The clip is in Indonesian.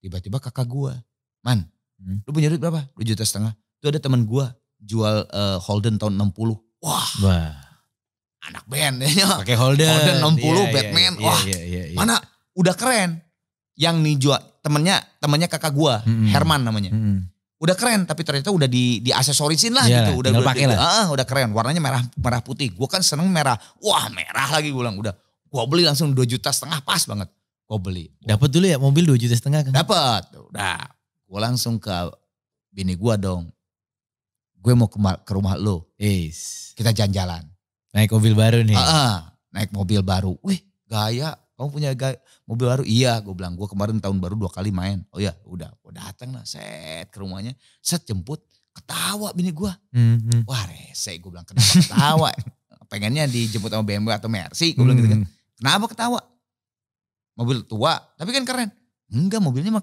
Tiba-tiba kakak gue, man, hmm. lu punya duit berapa? dua juta setengah. Itu ada teman gue jual uh, Holden tahun 60. Wah. Wah. Anak band ya. Pakai Holden. Holden 60 iya, yeah, iya, Batman. Yeah, Wah. Yeah, iya, mana udah keren. Yang nih jual temennya temennya kakak gue, hmm. Herman namanya. Hmm. Udah keren tapi ternyata udah di di aksesorisin lah yeah, gitu. Udah udah, udah, lah. Uh, udah keren. Warnanya merah merah putih. Gue kan seneng merah. Wah, merah lagi gue bilang udah. Gue beli langsung dua juta setengah pas banget Gue beli. Dapat dulu ya mobil 2 juta setengah kan? Dapat. Udah. Gue langsung ke bini gue dong. Gue mau ke, ke rumah lo. Is. Kita jalan-jalan. Naik mobil baru nih. Ah, naik mobil baru. Wih gaya. Kamu punya gaya, mobil baru? Iya. Gue bilang gue kemarin tahun baru dua kali main. Oh ya udah. Gue datang lah set ke rumahnya. Set jemput. Ketawa bini gue. Mm -hmm. Wah rese gue bilang kenapa ketawa. Pengennya dijemput sama BMW atau Mercy. Gue bilang mm -hmm. gitu kan. Mhm. Kenapa ketawa? Mobil tua, tapi kan keren. Enggak, mobilnya mah